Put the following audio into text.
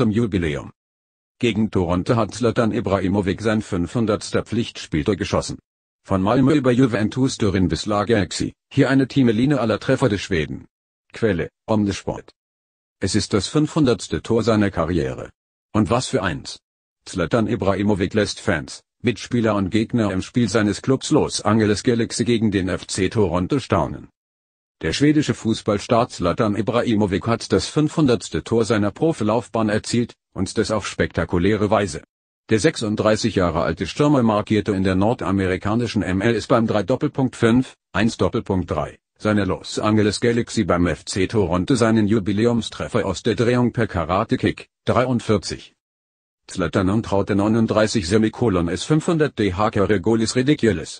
zum Jubiläum. Gegen Toronto hat Zlatan Ibrahimovic sein 500. Pflichtspielter geschossen. Von Malmö über Juventus Turin bis Lagerxi, hier eine Timeline aller Treffer des Schweden. Quelle, Omnisport. Es ist das 500. Tor seiner Karriere. Und was für eins. Zlatan Ibrahimovic lässt Fans, Mitspieler und Gegner im Spiel seines Clubs Los Angeles Galaxy gegen den FC Toronto staunen. Der schwedische Fußballstar Zlatan Ibrahimovic hat das 500. Tor seiner Profilaufbahn erzielt, und das auf spektakuläre Weise. Der 36 Jahre alte Stürmer markierte in der nordamerikanischen MLS beim 3.5, 1.3 seiner Los Angeles Galaxy beim FC Toronto seinen Jubiläumstreffer aus der Drehung per Karate Kick, 43. Zlatan und traute 39 Semikolon S500 DH Golis Ridiculous.